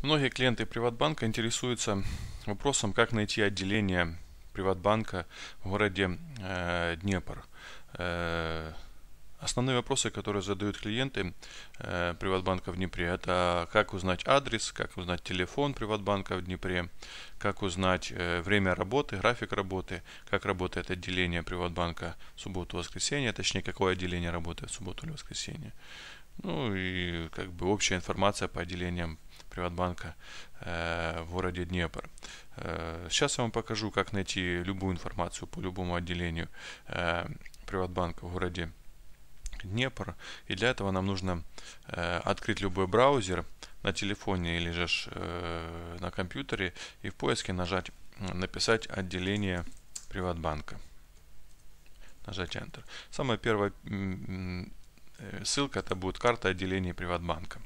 Многие клиенты Приватбанка интересуются вопросом, как найти отделение Приватбанка в городе э, Днепр. Э, основные вопросы, которые задают клиенты э, Приватбанка в Днепре, это как узнать адрес, как узнать телефон Приватбанка в Днепре, как узнать э, время работы, график работы, как работает отделение Приватбанка в субботу-воскресенье, а точнее, какое отделение работает в субботу или воскресенье. Ну и как бы общая информация по отделениям Приватбанка э, в городе Днепр. Э, сейчас я вам покажу, как найти любую информацию по любому отделению э, Приватбанка в городе Днепр. И для этого нам нужно э, открыть любой браузер на телефоне или же э, на компьютере и в поиске нажать, написать отделение Приватбанка. Нажать Enter. Самое первое Э, ссылка это будет карта отделения Приватбанка.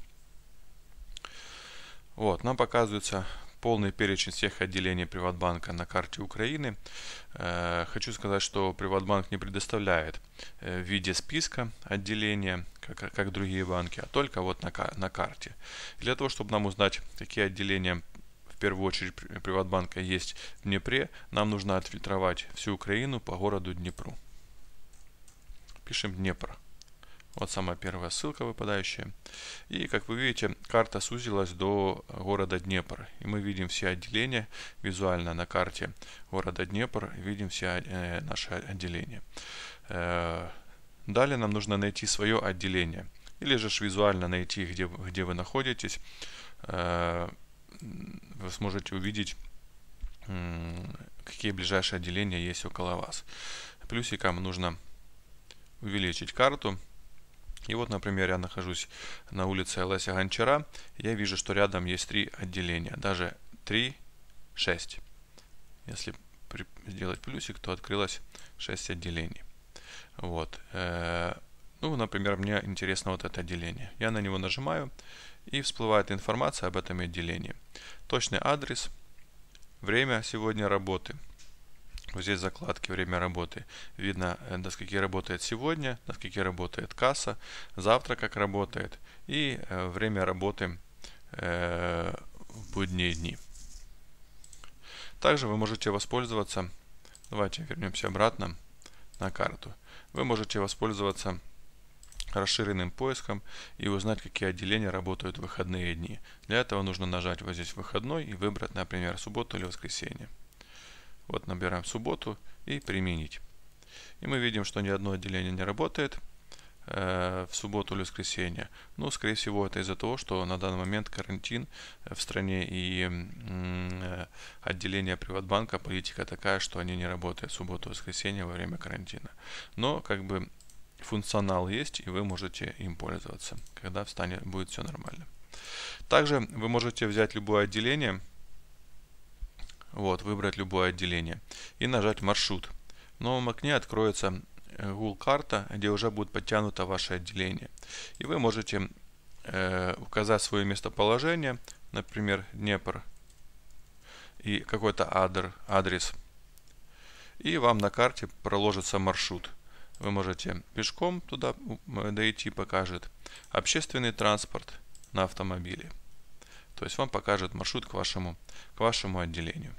Вот, нам показывается полный перечень всех отделений Приватбанка на карте Украины. Э, хочу сказать, что Приватбанк не предоставляет э, в виде списка отделения, как, как другие банки, а только вот на, на карте. Для того, чтобы нам узнать, какие отделения в первую очередь Приватбанка есть в Днепре, нам нужно отфильтровать всю Украину по городу Днепру. Пишем Днепр. Вот самая первая ссылка выпадающая. И, как вы видите, карта сузилась до города Днепр. И мы видим все отделения визуально на карте города Днепр. Видим все э, наши отделения. Э, далее нам нужно найти свое отделение. Или же визуально найти, где, где вы находитесь. Э, вы сможете увидеть, какие ближайшие отделения есть около вас. Плюсикам нужно увеличить карту и вот, например, я нахожусь на улице Олеся Гончара. Я вижу, что рядом есть три отделения, даже 3, 6. Если сделать плюсик, то открылось 6 отделений. Вот. Э, ну, например, мне интересно вот это отделение. Я на него нажимаю, и всплывает информация об этом отделении. Точный адрес, время сегодня работы – вот здесь закладки время работы. Видно, э, до скольки работает сегодня, до скольки работает касса, завтра как работает и э, время работы э, в будние дни. Также вы можете воспользоваться, давайте вернемся обратно на карту. Вы можете воспользоваться расширенным поиском и узнать, какие отделения работают в выходные дни. Для этого нужно нажать вот здесь «Выходной» и выбрать, например, субботу или воскресенье. Вот набираем субботу и применить. И мы видим, что ни одно отделение не работает э, в субботу или воскресенье. Ну, скорее всего, это из-за того, что на данный момент карантин э, в стране и э, отделение Приватбанка, политика такая, что они не работают в субботу и воскресенье во время карантина. Но, как бы, функционал есть, и вы можете им пользоваться, когда встанет, будет все нормально. Также вы можете взять любое отделение – вот, выбрать любое отделение. И нажать маршрут. В новом окне откроется э, Google карта, где уже будет подтянуто ваше отделение. И вы можете э, указать свое местоположение, например, Днепр и какой-то адрес. И вам на карте проложится маршрут. Вы можете пешком туда э, дойти, покажет общественный транспорт на автомобиле. То есть вам покажет маршрут к вашему, к вашему отделению.